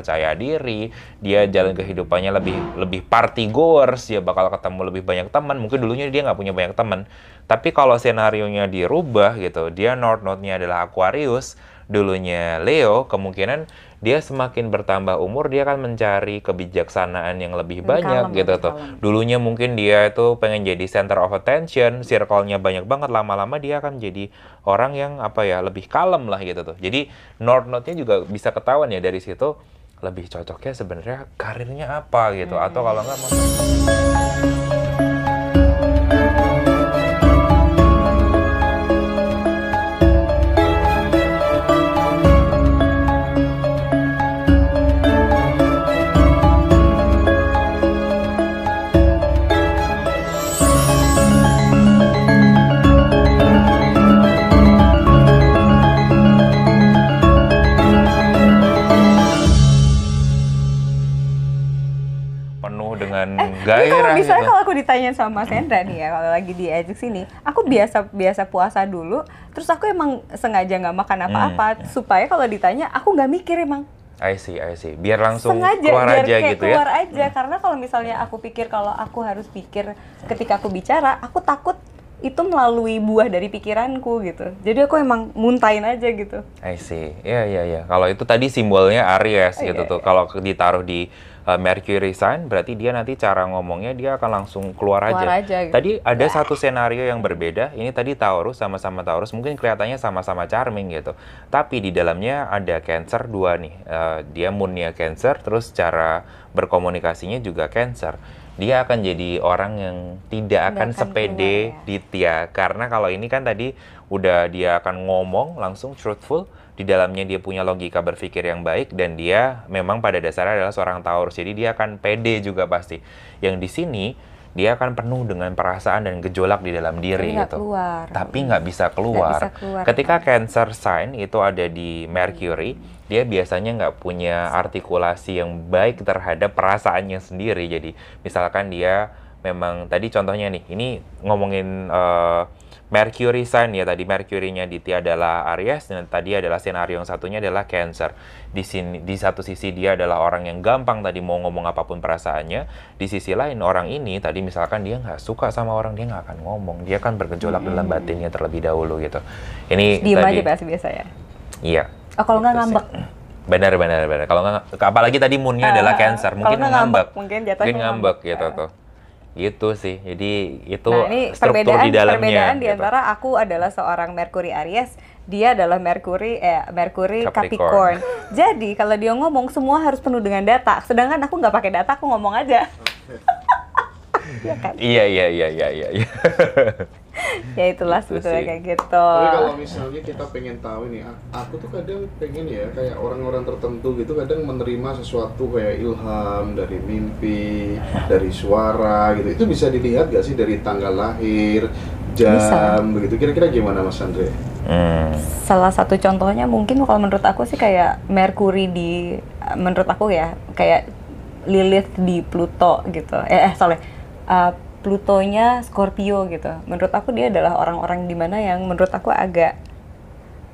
percaya diri, dia jalan kehidupannya lebih lebih party goers, dia bakal ketemu lebih banyak teman. Mungkin dulunya dia nggak punya banyak teman, tapi kalau skenario dirubah gitu, dia north node-nya adalah Aquarius, dulunya Leo, kemungkinan dia semakin bertambah umur dia akan mencari kebijaksanaan yang lebih banyak kalem, gitu kalem. tuh. Dulunya mungkin dia itu pengen jadi center of attention, circle-nya banyak banget lama-lama dia akan jadi orang yang apa ya, lebih kalem lah gitu tuh. Jadi north node-nya juga bisa ketahuan ya dari situ lebih cocoknya sebenarnya karirnya apa gitu atau hmm. kalau nggak mau gairah. Kalau misalnya gitu. kalau aku ditanya sama Sandra nih ya, kalau lagi di ejek sini, aku biasa biasa puasa dulu, terus aku emang sengaja nggak makan hmm, apa-apa hmm. supaya kalau ditanya aku nggak mikir emang. I see, I see. Biar langsung Sengaja, keluar biar aja kayak gitu keluar ya. Keluar aja hmm. karena kalau misalnya aku pikir kalau aku harus pikir ketika aku bicara, aku takut itu melalui buah dari pikiranku gitu. Jadi aku emang muntahin aja gitu. I see. Iya, yeah, iya, yeah, iya. Yeah. Kalau itu tadi simbolnya Aries oh, iya, gitu tuh. Iya. Kalau ditaruh di Eh, Mercury sign, berarti dia nanti cara ngomongnya dia akan langsung keluar, keluar aja. aja. Gitu. Tadi ada Wah. Ya. satu senario yang berbeda. Ini tadi Taurus sama-sama Taurus, mungkin kelihatannya sama-sama charming gitu. Tapi di dalamnya ada Cancer dua nih. Uh, dia moonnya Cancer, terus cara berkomunikasinya juga Cancer dia akan jadi orang yang tidak akan, akan sepede ya. di Tia karena kalau ini kan tadi udah dia akan ngomong langsung truthful di dalamnya dia punya logika berpikir yang baik dan dia memang pada dasarnya adalah seorang Taurus. Jadi dia akan pede juga pasti. Yang di sini dia akan penuh dengan perasaan dan gejolak di dalam diri gak gitu. Keluar. Tapi nggak bisa keluar. bisa keluar. Ketika kan? Cancer sign itu ada di Mercury, hmm. dia biasanya nggak punya artikulasi yang baik terhadap perasaannya sendiri. Jadi misalkan dia memang tadi contohnya nih, ini ngomongin uh, Mercury sign ya tadi Mercury-nya di T adalah Aries dan tadi adalah senario yang satunya adalah Cancer. Di sini di satu sisi dia adalah orang yang gampang tadi mau ngomong apapun perasaannya. Di sisi lain orang ini tadi misalkan dia nggak suka sama orang dia nggak akan ngomong. Dia kan bergejolak hmm. dalam batinnya terlebih dahulu gitu. Ini Diem tadi, aja biasa biasa ya. Iya. Oh, kalau nggak gitu ngambek. Benar, benar, benar. Kalau nggak, apalagi tadi moonnya uh, adalah Cancer, mungkin ngambek, mungkin, mungkin ngambek, ngambek gitu ya. tuh gitu sih jadi itu nah, ini struktur perbedaan, di dalamnya perbedaan di gitu. antara gitu. aku adalah seorang Mercury Aries dia adalah Mercury eh Mercury Capricorn, Capricorn. jadi kalau dia ngomong semua harus penuh dengan data sedangkan aku nggak pakai data aku ngomong aja Iya kan? Iya iya iya iya iya. iya. ya itulah sebetulnya kayak gitu. Tapi kalau misalnya kita pengen tahu ini, aku tuh kadang pengen ya kayak orang-orang tertentu gitu kadang menerima sesuatu kayak ilham dari mimpi, dari suara gitu. Itu bisa dilihat gak sih dari tanggal lahir, jam bisa. begitu? Kira-kira gimana Mas Andre? Hmm. Salah satu contohnya mungkin kalau menurut aku sih kayak Merkuri di menurut aku ya kayak Lilith di Pluto gitu. Eh, eh sorry, uh, Plutonya Scorpio gitu. Menurut aku dia adalah orang-orang di mana yang menurut aku agak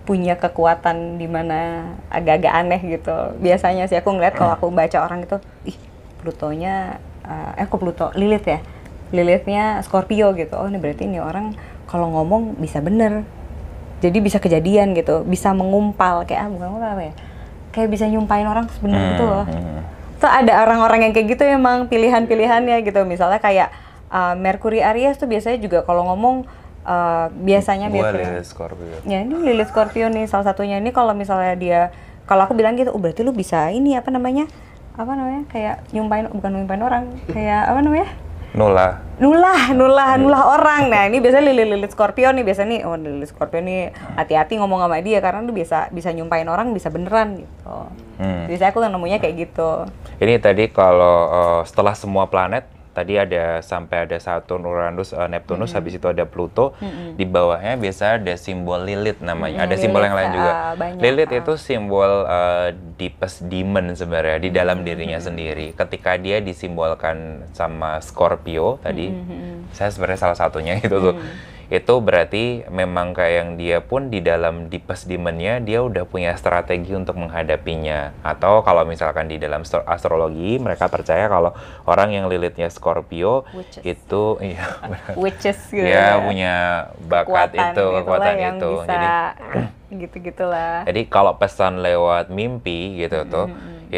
punya kekuatan di mana agak-agak aneh gitu. Biasanya sih aku ngeliat kalau aku baca orang itu, ih Plutonya, uh, eh kok Pluto, Lilith ya, Lilithnya Scorpio gitu. Oh ini berarti ini orang kalau ngomong bisa bener. Jadi bisa kejadian gitu, bisa mengumpal kayak ah bukan apa ya, kayak bisa nyumpain orang sebenarnya hmm, gitu loh. Hmm. hmm, hmm tuh ada orang-orang yang kayak gitu emang pilihan-pilihannya gitu misalnya kayak uh, Mercury Aries tuh biasanya juga kalau ngomong uh, biasanya biasanya gitu. Lilith Scorpio. Ya, ini Lilith Scorpio nih salah satunya. Ini kalau misalnya dia kalau aku bilang gitu, oh berarti lu bisa ini apa namanya? Apa namanya? Kayak nyumpain bukan nyumpain orang, kayak apa namanya? nula nula nula hmm. Iya. nulah orang. Nah, ini biasanya lilit-lilit Scorpio nih, biasanya nih oh lilit Scorpio nih hati-hati ngomong sama dia karena tuh bisa bisa nyumpain orang bisa beneran gitu. Hmm. Jadi saya aku kan nemunya kayak gitu. Ini tadi kalau uh, setelah semua planet tadi ada sampai ada Saturn, Uranus, uh, Neptunus, mm -hmm. habis itu ada Pluto. Mm -hmm. Di bawahnya biasa ada simbol Lilith namanya. Mm -hmm. Ada Lilith, simbol yang lain juga. Uh, Lilith uh. itu simbol uh, deepest demon sebenarnya di dalam mm -hmm. dirinya sendiri. Ketika dia disimbolkan sama Scorpio tadi, mm -hmm. saya sebenarnya salah satunya itu Mm -hmm itu berarti memang kayak yang dia pun di dalam deepest demonnya dia udah punya strategi untuk menghadapinya atau kalau misalkan di dalam astrologi mereka percaya kalau orang yang lilitnya Scorpio witches. itu iya witches gitu ya, ya punya bakat kekuatan itu gitu kekuatan itu jadi gitu-gitulah jadi kalau pesan lewat mimpi gitu mm -hmm. tuh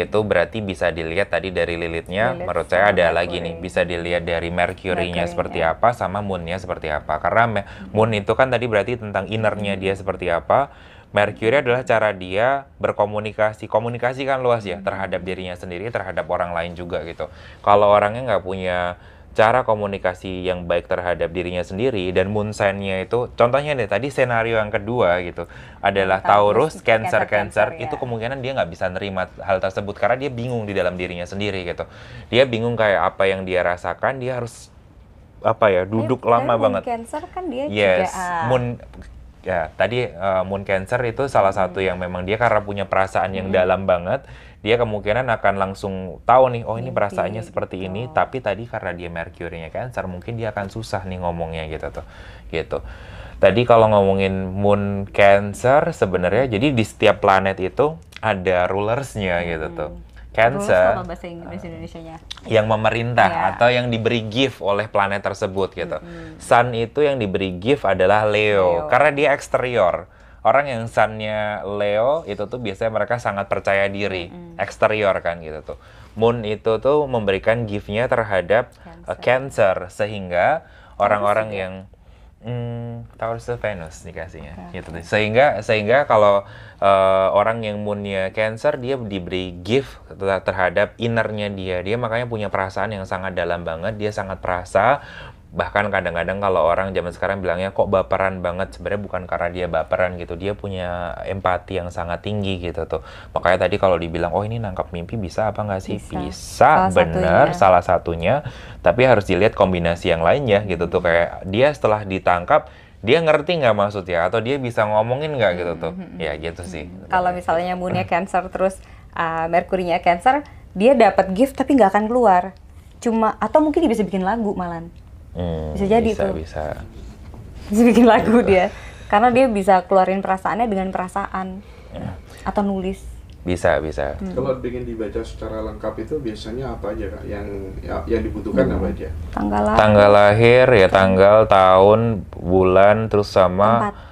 itu berarti bisa dilihat tadi dari lilitnya Lilit menurut saya ada Mercury. lagi nih bisa dilihat dari merkurinya seperti apa sama moonnya seperti apa karena moon itu kan tadi berarti tentang innernya dia seperti apa Mercury adalah cara dia berkomunikasi komunikasikan luas ya terhadap dirinya sendiri terhadap orang lain juga gitu kalau orangnya nggak punya cara komunikasi yang baik terhadap dirinya sendiri dan moon sign-nya itu contohnya deh tadi senario yang kedua gitu adalah Taurus, Cancer, Cancer, iya. itu kemungkinan dia nggak bisa nerima hal tersebut karena dia bingung di dalam dirinya sendiri gitu dia bingung kayak apa yang dia rasakan dia harus apa ya duduk dia, lama banget Cancer kan dia yes juga, ah. moon ya tadi uh, moon Cancer itu salah hmm. satu yang memang dia karena punya perasaan yang hmm. dalam banget dia kemungkinan akan langsung tahu nih oh ini perasaannya seperti gitu. ini tapi tadi karena dia merkurinya cancer mungkin dia akan susah nih ngomongnya gitu tuh gitu tadi kalau ngomongin moon cancer sebenarnya jadi di setiap planet itu ada rulersnya gitu hmm. gitu tuh Cancer eh, yang memerintah yeah. atau yang diberi gift oleh planet tersebut gitu. Mm -hmm. Sun itu yang diberi gift adalah Leo, Leo. karena dia eksterior orang yang sunnya Leo itu tuh biasanya mereka sangat percaya diri, mm. eksterior kan gitu tuh. Moon itu tuh memberikan giftnya terhadap cancer, uh, cancer sehingga orang-orang yang hmm, Taurus itu Venus dikasihnya okay. gitu Sehingga sehingga kalau uh, orang yang moonnya Cancer dia diberi gift terhadap innernya dia. Dia makanya punya perasaan yang sangat dalam banget, dia sangat perasa bahkan kadang-kadang kalau orang zaman sekarang bilangnya kok baperan banget sebenarnya bukan karena dia baperan gitu dia punya empati yang sangat tinggi gitu tuh makanya tadi kalau dibilang oh ini nangkap mimpi bisa apa nggak sih bisa, bisa salah bener satunya. salah satunya tapi harus dilihat kombinasi yang lainnya gitu tuh kayak dia setelah ditangkap dia ngerti nggak maksudnya atau dia bisa ngomongin nggak gitu tuh hmm, hmm, hmm. ya gitu sih hmm, kalau misalnya moonnya cancer terus uh, merkurinya cancer dia dapat gift tapi nggak akan keluar cuma atau mungkin dia bisa bikin lagu malan Hmm, bisa jadi bisa, tuh. Bisa. Bisa bikin lagu bisa. dia. Karena dia bisa keluarin perasaannya dengan perasaan. Ya. Atau nulis. Bisa, bisa. Hmm. Kalau ingin dibaca secara lengkap itu biasanya apa aja Kak? Yang ya, yang dibutuhkan hmm. apa aja? Tanggal lahir. Tanggal lahir ya tanggal, tahun, bulan terus sama tempat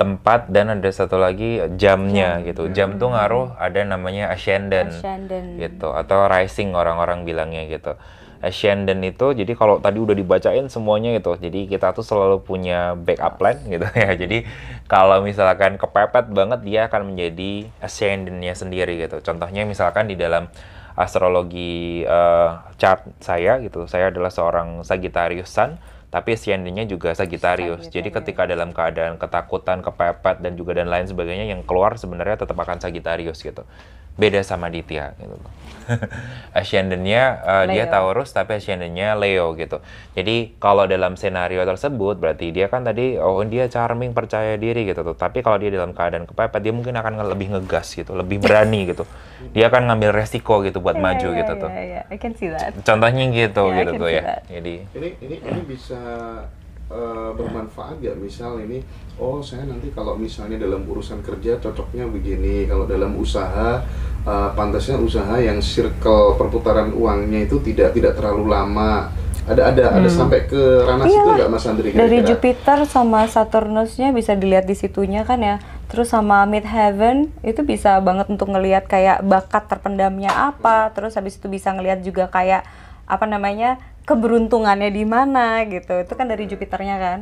tempat dan ada satu lagi jamnya hmm. gitu. Jam tuh hmm. ngaruh ada namanya ascendant, ascendant. gitu atau rising orang-orang bilangnya gitu. Eh, Ascendant itu jadi kalau tadi udah dibacain semuanya gitu jadi kita tuh selalu punya backup plan gitu ya jadi kalau misalkan kepepet banget dia akan menjadi eh, Ascendantnya sendiri gitu contohnya misalkan di dalam astrologi uh, chart saya gitu saya adalah seorang Sagittarius Sun tapi ascendingnya juga Sagittarius. Jadi ketika dalam keadaan ketakutan, kepepet dan juga dan lain sebagainya yang keluar sebenarnya tetap akan Sagittarius gitu. Beda sama Ditya gitu Ascendennya eh, uh, eh, dia Taurus tapi ascendennya Leo gitu. Jadi kalau dalam senario tersebut berarti dia kan tadi oh dia charming percaya diri gitu Tapi kalau dia dalam keadaan kepepet dia mungkin akan lebih ngegas gitu, lebih berani gitu dia akan ngambil resiko gitu buat yeah, maju yeah, gitu yeah, tuh. Yeah, yeah. I can see that. Contohnya gitu yeah, gitu tuh ya. That. Jadi ini ini ini bisa uh, bermanfaat gak misal ini oh saya nanti kalau misalnya dalam urusan kerja cocoknya begini kalau dalam usaha uh, pantasnya usaha yang circle perputaran uangnya itu tidak tidak terlalu lama ada ada hmm. ada sampai ke ranah itu iya situ nggak Mas Andri? Dari Jupiter sama Saturnusnya bisa dilihat di situnya kan ya terus sama Mid Heaven itu bisa banget untuk ngelihat kayak bakat terpendamnya apa terus habis itu bisa ngelihat juga kayak apa namanya keberuntungannya di mana gitu itu kan dari Jupiternya kan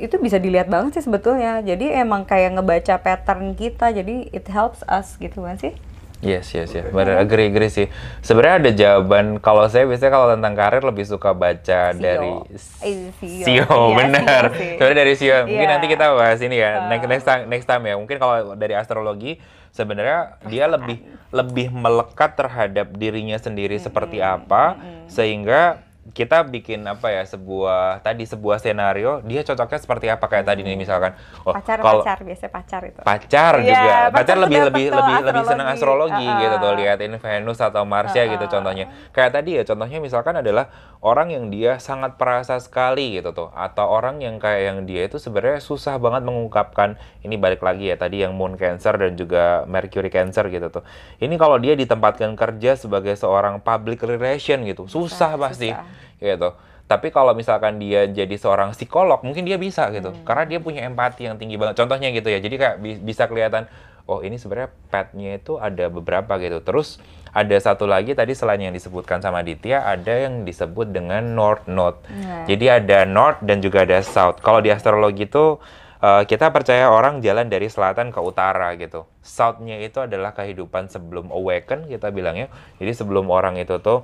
itu bisa dilihat banget sih sebetulnya jadi emang kayak ngebaca pattern kita jadi it helps us gitu kan sih Yes, yes, yes. Benar, agree, agree sih. Sebenarnya ada jawaban. Kalau saya biasanya kalau tentang karir lebih suka baca CEO. dari CEO, CEO yeah, benar. Sebenarnya dari CEO. Mungkin yeah. nanti kita bahas ini ya. Next, next time, next time ya. Mungkin kalau dari astrologi, sebenarnya dia lebih lebih melekat terhadap dirinya sendiri mm -hmm. seperti apa, mm -hmm. sehingga kita bikin apa ya sebuah tadi sebuah skenario dia cocoknya seperti apa kayak tadi nih hmm. misalkan oh, pacar kalo, gitu. pacar biasa pacar itu pacar yeah, juga pacar, pacar lebih lebih tuh, lebih astrologi. lebih senang astrologi uh, uh. gitu tuh liatin Venus atau ya uh, uh. gitu contohnya kayak tadi ya contohnya misalkan adalah orang yang dia sangat perasa sekali gitu tuh atau orang yang kayak yang dia itu sebenarnya susah banget mengungkapkan ini balik lagi ya tadi yang Moon Cancer dan juga Mercury Cancer gitu tuh ini kalau dia ditempatkan kerja sebagai seorang public relation gitu susah, susah pasti susah gitu. Tapi kalau misalkan dia jadi seorang psikolog, mungkin dia bisa gitu. Hmm. Karena dia punya empati yang tinggi banget. Contohnya gitu ya. Jadi kayak bisa kelihatan, oh ini sebenarnya petnya itu ada beberapa gitu. Terus ada satu lagi tadi selain yang disebutkan sama Ditya, ada yang disebut dengan North Node. Yeah. Jadi ada North dan juga ada South. Kalau di astrologi itu uh, eh, kita percaya orang jalan dari selatan ke utara gitu. Southnya itu adalah kehidupan sebelum awaken kita bilangnya. Jadi sebelum orang itu tuh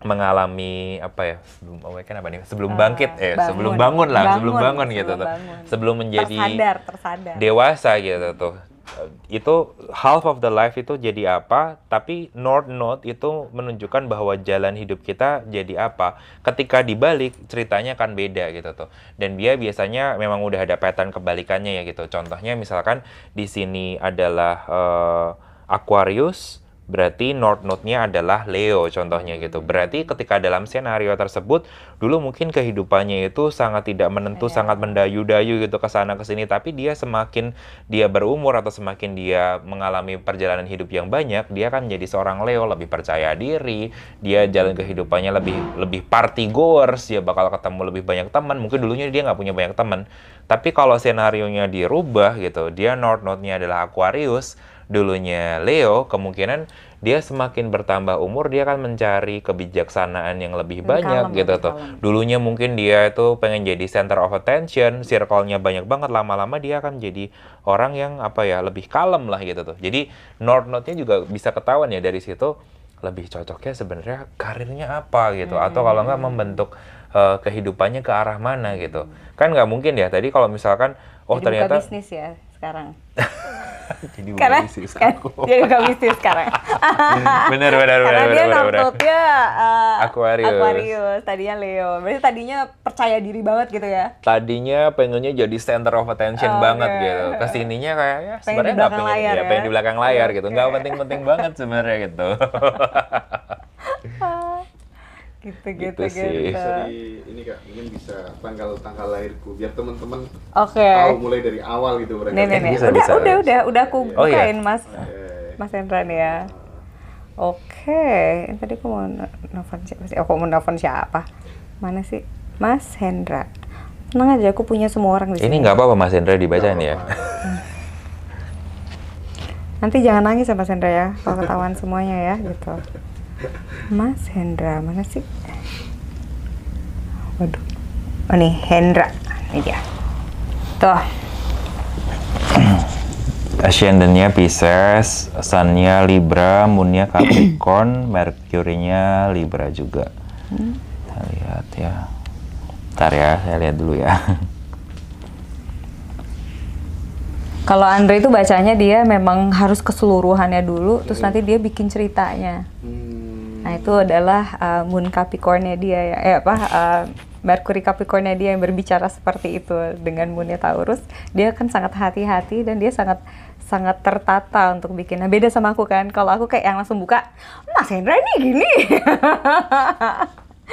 mengalami apa ya sebelum oh, awaken apa nih sebelum eh, bangkit eh bangun. sebelum bangun lah bangun, sebelum bangun sebelum gitu bangun. tuh sebelum menjadi tersadar, tersadar. dewasa gitu tuh eh, itu half of the life itu jadi apa tapi north node itu menunjukkan bahwa jalan hidup kita jadi apa ketika dibalik ceritanya akan beda gitu tuh dan dia biasanya memang udah ada petan kebalikannya ya gitu contohnya misalkan di sini adalah uh, Aquarius Berarti North Node-nya adalah Leo contohnya gitu. Berarti ketika dalam skenario tersebut dulu mungkin kehidupannya itu sangat tidak menentu, yeah. sangat mendayu-dayu gitu ke sana ke sini tapi dia semakin dia berumur atau semakin dia mengalami perjalanan hidup yang banyak, dia akan menjadi seorang Leo lebih percaya diri, dia jalan kehidupannya lebih lebih party goers, dia bakal ketemu lebih banyak teman. Mungkin dulunya dia nggak punya banyak teman. Tapi kalau skenario nya dirubah gitu, dia North Node-nya adalah Aquarius, dulunya Leo, kemungkinan dia semakin bertambah umur dia akan mencari kebijaksanaan yang lebih banyak kalem, gitu tuh. Dulunya mungkin dia itu pengen jadi center of attention, circle-nya banyak banget lama-lama dia akan jadi orang yang apa ya, lebih kalem lah gitu tuh. Jadi north note-nya juga bisa ketahuan ya dari situ lebih cocoknya sebenarnya karirnya apa gitu hmm. atau kalau nggak hmm. membentuk uh, kehidupannya ke arah mana gitu. Hmm. Kan nggak mungkin ya tadi kalau misalkan oh jadi ternyata bisnis ya sekarang. jadi karena, bisnis kan aku. Jadi gak sekarang. bener, bener, bener. Karena bener, dia noktutnya uh, eh, Aquarius. Aquarius, tadinya Leo. Berarti tadinya percaya diri banget gitu ya? Tadinya pengennya jadi center of attention oh, banget okay. Iya, gitu. Iya, Kesininya iya. kayaknya sebenarnya nggak ya, pengen, ya, pengen di belakang layar gitu. Nggak okay. penting-penting banget sebenarnya gitu. gitu gitu gitu, sih. gitu. Jadi, ini kak mungkin bisa tanggal tanggal lahirku biar teman-teman okay. tahu mulai dari awal gitu mereka nih, nih, nih. Bisa, udah bisa. udah udah udah aku iya. oh, iya. bukain iya. mas okay. mas Hendra nih ya oke okay. tadi aku mau nelfon siapa sih aku oh, mau nelfon siapa mana sih mas Hendra tenang aja aku punya semua orang di sini ini nggak apa-apa mas Hendra dibacain gak ya nanti jangan nangis sama ya, Hendra ya kalau ketahuan semuanya ya gitu Mas Hendra mana sih? Waduh. Oh nih Hendra, ini dia. Tuh. ascendennya Pisces, Sunnya Libra, Moonnya Capricorn, mercury Libra juga. Hmm. Kita lihat ya. Ntar ya, saya lihat dulu ya. Kalau Andre itu bacanya dia memang harus keseluruhannya dulu, terus nanti dia bikin ceritanya. Hmm Nah itu adalah uh, Moon Capricornnya dia ya, eh apa uh, Mercury Capricornnya dia yang berbicara seperti itu dengan Moonnya Taurus. Dia kan sangat hati-hati dan dia sangat sangat tertata untuk bikin. Nah beda sama aku kan, kalau aku kayak yang langsung buka, Mas Hendra ini gini.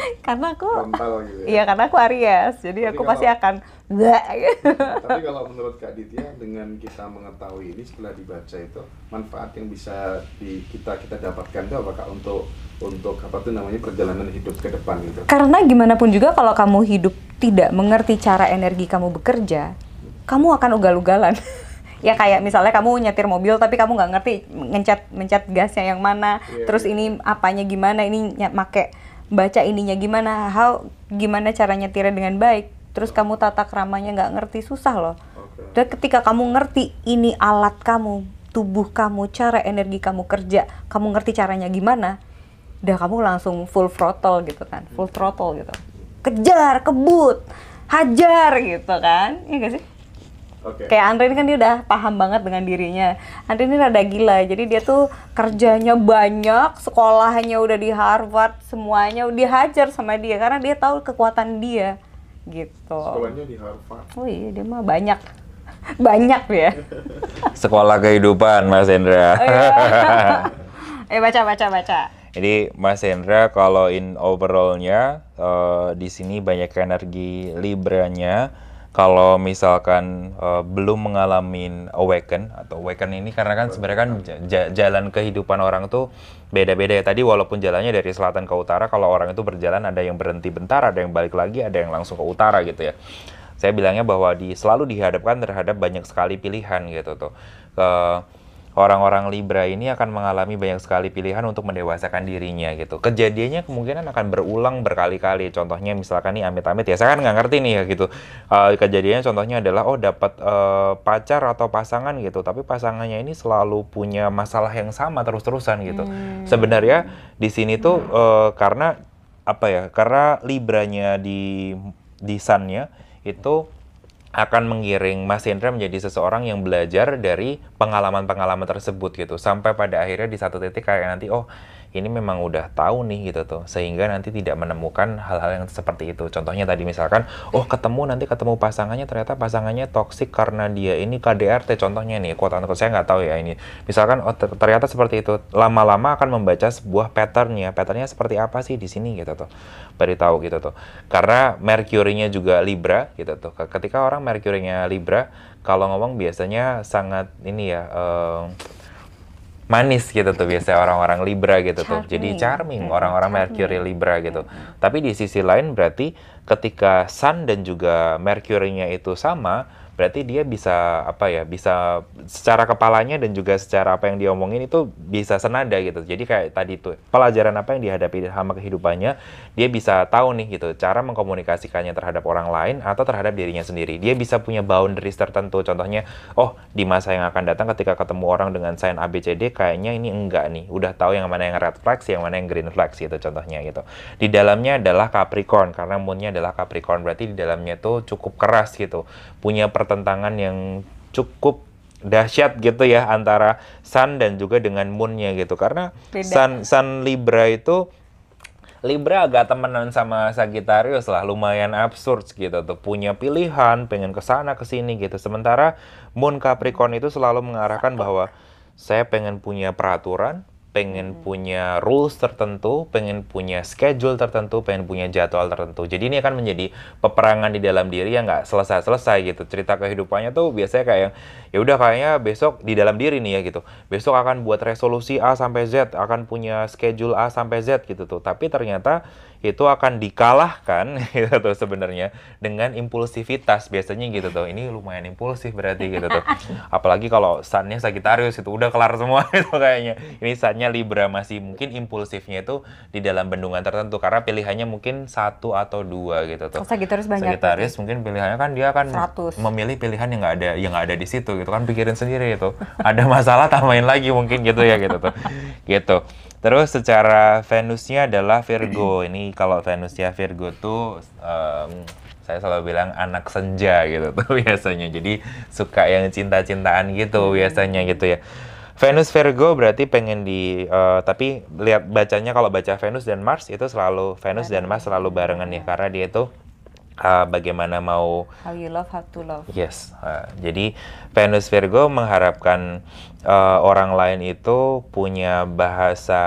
karena aku gitu ya. Iya, karena aku Aries. Jadi tapi aku kalau, pasti akan Bleh. Gitu. Tapi kalau menurut Kak Ditya dengan kita mengetahui ini setelah dibaca itu manfaat yang bisa di, kita kita dapatkan itu apakah untuk untuk apa tuh namanya perjalanan hidup ke depan gitu. Karena gimana pun juga kalau kamu hidup tidak mengerti cara energi kamu bekerja, kamu akan ugal-ugalan. ya kayak misalnya kamu nyetir mobil tapi kamu nggak ngerti ngecat mencet gasnya yang mana, yeah. terus iya. ini apanya gimana, ini nyet make baca ininya gimana how gimana caranya tirai dengan baik terus kamu tata keramanya nggak ngerti susah loh dan ketika kamu ngerti ini alat kamu tubuh kamu cara energi kamu kerja kamu ngerti caranya gimana udah kamu langsung full throttle gitu kan full throttle gitu kejar kebut hajar gitu kan ya gak sih Okay. Kayak Andre ini kan dia udah paham banget dengan dirinya. Andre ini rada gila, jadi dia tuh kerjanya banyak, sekolahnya udah di Harvard, semuanya udah dihajar sama dia karena dia tahu kekuatan dia gitu. Sekolahnya di Harvard. Oh iya, dia mah banyak. banyak ya. Sekolah kehidupan Mas Hendra. Oh, iya. eh baca baca baca. Jadi Mas Hendra kalau in overallnya uh, di sini banyak energi libranya kalau misalkan uh, belum mengalami awaken atau awaken ini karena kan sebenarnya kan jalan kehidupan orang tuh beda-beda ya tadi walaupun jalannya dari selatan ke utara kalau orang itu berjalan ada yang berhenti bentar ada yang balik lagi ada yang langsung ke utara gitu ya saya bilangnya bahwa di selalu dihadapkan terhadap banyak sekali pilihan gitu tuh uh, orang-orang Libra ini akan mengalami banyak sekali pilihan untuk mendewasakan dirinya gitu. Kejadiannya kemungkinan akan berulang berkali-kali. Contohnya misalkan nih amit-amit ya, saya kan nggak ngerti nih ya gitu. Uh, kejadiannya contohnya adalah oh dapat uh, pacar atau pasangan gitu, tapi pasangannya ini selalu punya masalah yang sama terus-terusan gitu. Hmm. Sebenarnya di sini tuh uh, karena apa ya? Karena Libranya di di sunnya itu akan mengiring Mas indra menjadi seseorang yang belajar dari pengalaman-pengalaman tersebut gitu sampai pada akhirnya di satu titik kayak nanti oh ini memang udah tahu nih gitu tuh sehingga nanti tidak menemukan hal-hal yang seperti itu contohnya tadi misalkan oh ketemu nanti ketemu pasangannya ternyata pasangannya toksik karena dia ini KDRT contohnya nih kuota untuk saya nggak tahu ya ini misalkan oh ternyata seperti itu lama-lama akan membaca sebuah pattern ya patternnya seperti apa sih di sini gitu tuh beritahu tahu gitu tuh karena Mercury-nya juga Libra gitu tuh ketika orang Mercury-nya Libra kalau ngomong biasanya sangat ini ya uh, manis gitu tuh biasanya orang-orang Libra gitu charming. tuh. Jadi charming iya, orang-orang Mercury Libra gitu. Tapi di sisi lain berarti ketika Sun dan juga Mercury-nya itu sama, berarti dia bisa apa ya bisa secara kepalanya dan juga secara apa yang diomongin itu bisa senada gitu jadi kayak tadi itu pelajaran apa yang dihadapi sama kehidupannya dia bisa tahu nih gitu cara mengkomunikasikannya terhadap orang lain atau terhadap dirinya sendiri dia bisa punya boundaries tertentu contohnya oh di masa yang akan datang ketika ketemu orang dengan sign ABCD kayaknya ini enggak nih udah tahu yang mana yang red flags yang mana yang green flags gitu contohnya gitu di dalamnya adalah Capricorn karena moonnya adalah Capricorn berarti di dalamnya tuh cukup keras gitu punya per pertentangan yang cukup dahsyat gitu ya antara Sun dan juga dengan Moonnya gitu karena Sun Sun Libra itu Libra agak temenan sama Sagittarius lah, lumayan absurd gitu tuh. Punya pilihan, pengen ke sana ke sini gitu. Sementara Moon Capricorn itu selalu mengarahkan bahwa saya pengen punya peraturan, pengen hmm. punya rules tertentu, pengen punya schedule tertentu, pengen punya jadwal tertentu. Jadi ini akan menjadi peperangan di dalam diri yang nggak selesai-selesai gitu. Cerita kehidupannya tuh biasanya kayak ya udah kayaknya besok di dalam diri nih ya gitu. Besok akan buat resolusi A sampai Z, akan punya schedule A sampai Z gitu tuh. Tapi ternyata itu akan dikalahkan gitu tuh sebenarnya dengan impulsivitas biasanya gitu tuh ini lumayan impulsif berarti gitu tuh apalagi kalau sunnya Sagittarius itu udah kelar semua gitu kayaknya ini sunnya Libra masih mungkin impulsifnya itu di dalam bendungan tertentu karena pilihannya mungkin satu atau dua gitu tuh oh, Sagittarius banyak Sagittarius mungkin pilihannya kan dia akan 100. memilih pilihan yang nggak ada yang nggak ada di situ gitu kan pikirin sendiri itu ada masalah tambahin lagi mungkin gitu ya gitu tuh gitu terus secara Venusnya adalah Virgo ini kalau Venus ya Virgo tuh um, saya selalu bilang anak senja gitu tuh biasanya. Jadi suka yang cinta-cintaan gitu hmm. biasanya gitu ya. Venus Virgo berarti pengen di uh, tapi lihat bacanya kalau baca Venus dan Mars itu selalu Venus dan Mars selalu barengan ya karena dia itu uh, bagaimana mau how you love how to love yes uh, jadi Venus Virgo mengharapkan uh, orang lain itu punya bahasa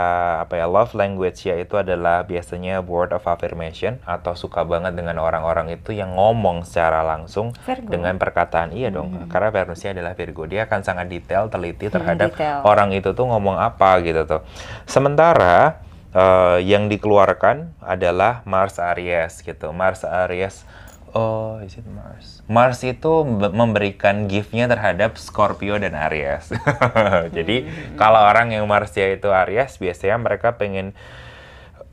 apa ya love language itu adalah biasanya word of affirmation atau suka banget dengan orang-orang itu yang ngomong secara langsung Virgo. dengan perkataan iya dong hmm. karena Venusnya adalah Virgo dia akan sangat detail teliti hmm, terhadap hmm, detail. orang itu tuh ngomong apa gitu tuh sementara uh, yang dikeluarkan adalah Mars Aries gitu. Mars Aries Oh, is it Mars? Mars itu memberikan giftnya terhadap Scorpio dan Aries. Jadi, hmm. kalau orang yang Marsnya itu Aries, biasanya mereka pengen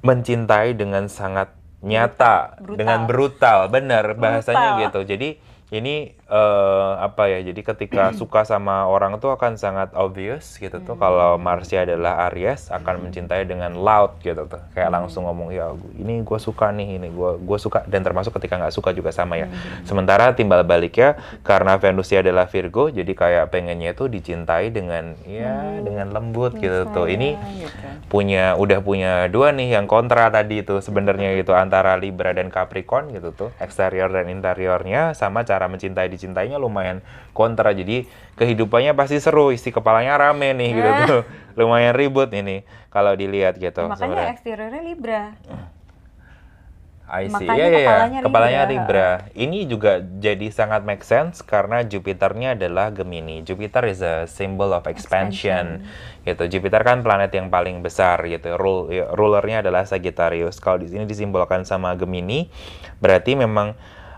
mencintai dengan sangat nyata, brutal. dengan brutal, benar bahasanya gitu. Jadi, ini uh, apa ya jadi ketika suka sama orang itu akan sangat obvious gitu tuh hmm. kalau Marsha adalah Aries akan hmm. mencintai dengan loud gitu tuh kayak hmm. langsung ngomong ya ini gue suka nih ini gue gue suka dan termasuk ketika nggak suka juga sama ya sementara timbal baliknya karena ya adalah Virgo jadi kayak pengennya itu dicintai dengan ya dengan lembut iya, gitu tuh ini iya, iya, punya udah punya dua nih yang kontra tadi itu sebenarnya gitu antara Libra dan Capricorn gitu tuh eksterior dan interiornya sama cara cara mencintai dicintainya lumayan kontra jadi kehidupannya pasti seru isi kepalanya rame nih gitu eh. tuh lumayan ribut ini kalau dilihat gitu ya, makanya sebenernya. eksteriornya libra I Makanya ya, ya, kepalanya, Libra. kepalanya Libra. Ini juga jadi sangat make sense karena Jupiternya adalah Gemini. Jupiter is a symbol of expansion. expansion. Gitu. Jupiter kan planet yang paling besar gitu. rulernya adalah Sagittarius. Kalau di sini disimbolkan sama Gemini, berarti memang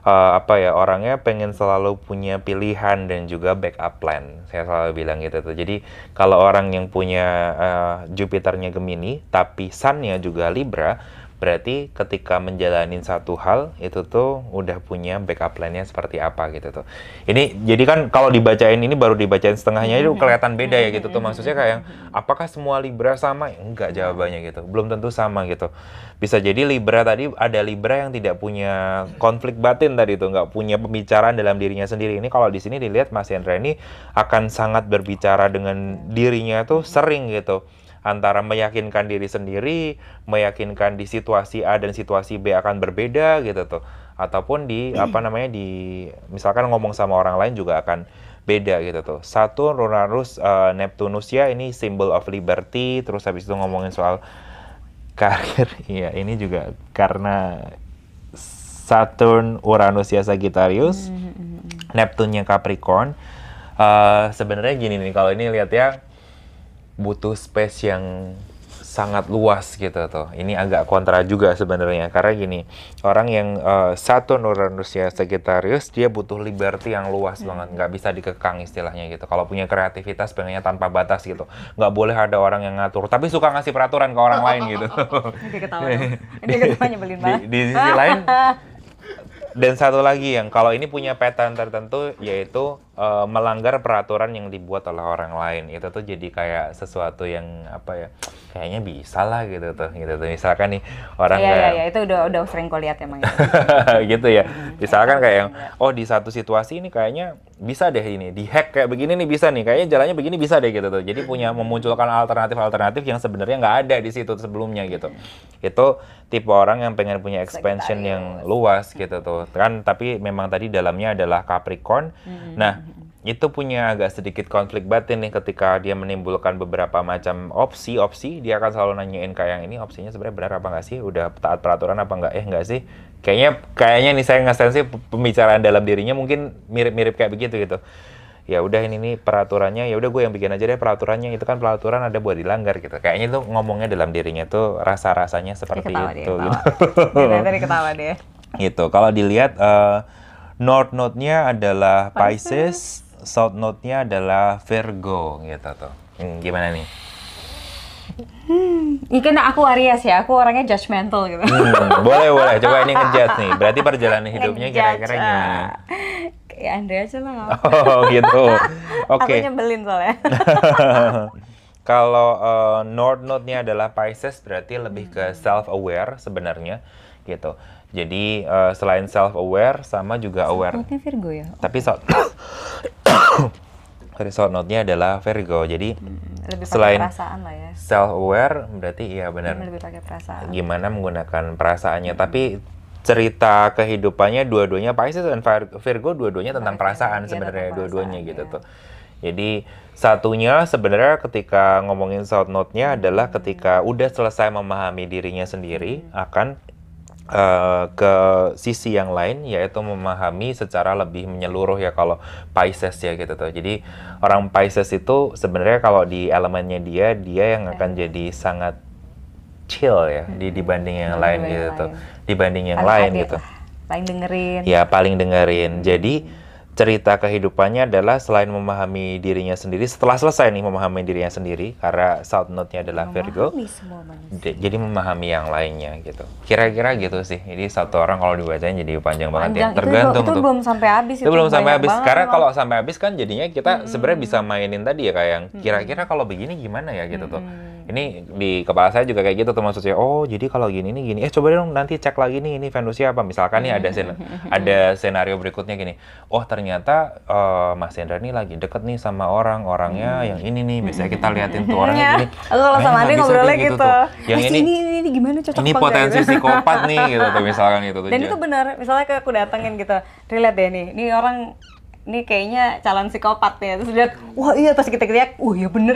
uh, apa ya orangnya pengen selalu punya pilihan dan juga backup plan. Saya selalu bilang gitu tuh. Jadi kalau orang yang punya uh, Jupiternya Gemini tapi Sunnya juga Libra, berarti ketika menjalani satu hal itu tuh udah punya backup plan-nya seperti apa gitu tuh. Ini jadi kan kalau dibacain ini baru dibacain setengahnya itu mm-hmm. kelihatan beda ya gitu tuh. Mm-hmm. Maksudnya kayak apakah semua Libra sama? Enggak jawabannya gitu. Belum tentu sama gitu. Bisa jadi Libra tadi ada Libra yang tidak punya konflik batin tadi tuh, nggak punya pembicaraan dalam dirinya sendiri. Ini kalau di sini dilihat Mas Hendra ini akan sangat berbicara dengan dirinya tuh sering gitu antara meyakinkan diri sendiri, meyakinkan di situasi A dan situasi B akan berbeda gitu tuh, ataupun di hmm. apa namanya di misalkan ngomong sama orang lain juga akan beda gitu tuh. Satu Uranus uh, Neptunus ya ini symbol of liberty, terus habis itu ngomongin soal karir, Iya, ini juga karena Saturn Uranus ya Sagittarius, mm -hmm. Neptunnya Capricorn. Uh, sebenarnya gini nih kalau ini lihat ya butuh space yang sangat luas gitu tuh. Ini agak kontra juga sebenarnya karena gini, orang yang uh, satu Uranusnya Sagittarius dia butuh liberty yang luas hmm. banget, nggak bisa dikekang istilahnya gitu. Kalau punya kreativitas pengennya tanpa batas gitu, nggak boleh ada orang yang ngatur. Tapi suka ngasih peraturan ke orang lain gitu. Oke ketawa. Dia ketawa nyebelin banget. di sisi lain Dan satu lagi yang kalau ini punya pattern tertentu yaitu uh, melanggar peraturan yang dibuat oleh orang lain. Itu tuh jadi kayak sesuatu yang apa ya? Kayaknya bisa lah gitu tuh. Gitu tuh. Misalkan nih orang iya, iya, kayak. iya, ya itu udah udah sering kulihat emang. Ya. gitu ya. Hmm, Misalkan kayak yang gitu. oh di satu situasi ini kayaknya bisa deh ini dihack kayak begini nih bisa nih kayaknya jalannya begini bisa deh gitu tuh jadi punya memunculkan alternatif-alternatif yang sebenarnya nggak ada di situ sebelumnya gitu itu tipe orang yang pengen punya expansion yang luas gitu tuh kan tapi memang tadi dalamnya adalah Capricorn hmm. nah itu punya agak sedikit konflik batin nih ketika dia menimbulkan beberapa macam opsi-opsi dia akan selalu nanyain kayak yang ini opsinya sebenarnya benar apa nggak sih udah taat peraturan apa nggak eh enggak sih kayaknya kayaknya nih saya ngasih sih pembicaraan dalam dirinya mungkin mirip-mirip kayak begitu gitu ya udah ini nih peraturannya ya udah gue yang bikin aja deh peraturannya itu kan peraturan ada buat dilanggar gitu kayaknya tuh ngomongnya dalam dirinya tuh rasa rasanya seperti ketawa itu dia, gitu. ketawa. dia dari ketawa dia. gitu kalau dilihat uh, eh, north note nya adalah Pisces south note nya adalah Virgo gitu tuh hmm, gimana nih Ikan aku Aries ya, aku orangnya judgmental gitu. Hmm, boleh boleh, coba ini ngejat nih. Berarti perjalanan hidupnya kira-kira ah. gimana? Kayak Andre aja lah. Oh gitu. Oke. Okay. Aku nyebelin soalnya. Kalau uh, eh, North Node-nya adalah Pisces, berarti lebih ke hmm. self aware sebenarnya gitu. Jadi uh, selain self aware sama juga aware. Virgo ya. Tapi so result note-nya adalah Virgo. Jadi lebih selain perasaan lah ya. self aware berarti iya benar. Lebih pakai perasaan. Gimana menggunakan perasaannya, hmm. tapi cerita kehidupannya dua-duanya Pisces dan Virgo dua-duanya tentang perasaan ya, sebenarnya dua-duanya gitu iya. tuh. Jadi satunya sebenarnya ketika ngomongin short note-nya adalah ketika udah selesai memahami dirinya sendiri hmm. akan Uh, ke sisi yang lain yaitu memahami secara lebih menyeluruh ya kalau Pisces ya gitu tuh. Jadi orang Pisces itu sebenarnya kalau di elemennya dia dia yang iya. akan jadi sangat chill ya hmm. di dibanding yang hmm. lain dibanding gitu tuh. Dibanding yang paling lain gitu. Paling dengerin. Ya, paling dengerin. Jadi hmm cerita kehidupannya adalah selain memahami dirinya sendiri setelah selesai nih memahami dirinya sendiri karena south note-nya adalah Virgo jadi memahami yang lainnya gitu kira-kira gitu sih jadi satu orang kalau dibacanya jadi panjang, panjang banget ya tergantung itu, itu, tuh belum sampai habis itu, belum sampai habis karena kalau sampai habis kan jadinya kita hmm. sebenarnya bisa mainin tadi ya kayak yang hmm. kira-kira kalau begini gimana ya gitu hmm. tuh ini di kepala saya juga kayak gitu tuh maksudnya oh jadi kalau gini nih gini eh coba dong nanti cek lagi nih ini Venusnya apa misalkan nih ada sen ada senario berikutnya gini oh ternyata uh, Mas Hendra nih lagi deket nih sama orang orangnya hmm. yang ini nih biasanya kita liatin tuh orangnya iya. gini aku kalau sama Andre ngobrolnya gitu, gitu. yang ini, ini ini ini gimana cocok ini potensi gitu. psikopat nih gitu tuh misalkan gitu dan itu benar misalnya aku datengin gitu relate deh nih ini orang ini kayaknya calon psikopat ya terus lihat wah iya pas kita teriak wah oh, iya, oh, iya bener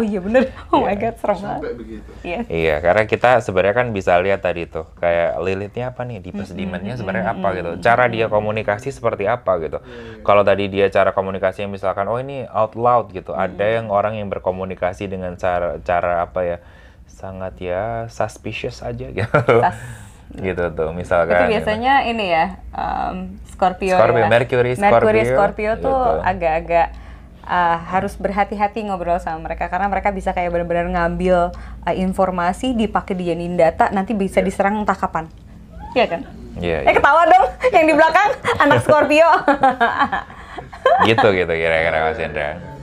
oh iya bener oh yeah, my kan? god serem banget iya Yes. iya karena kita sebenarnya kan bisa lihat tadi tuh kayak lilitnya apa nih di sedimennya mm -hmm. sebenarnya apa gitu cara dia komunikasi seperti apa gitu yeah. Iya. kalau tadi dia cara komunikasi yang misalkan oh ini out loud gitu -hmm. ada yang orang yang berkomunikasi dengan cara cara apa ya sangat ya suspicious aja gitu Sus gitu tuh misalkan itu gitu. biasanya gitu. ini ya um, Scorpio ya. Scorpio ya. Mercury Scorpio Scorpio tuh gitu. agak-agak uh, harus berhati-hati ngobrol sama mereka karena mereka bisa kayak benar-benar ngambil uh, informasi dipakai dijadiin data nanti bisa yeah. diserang entah kapan Iya kan yeah, eh yeah. ketawa dong yang di belakang anak Scorpio gitu gitu kira-kira Mas Indra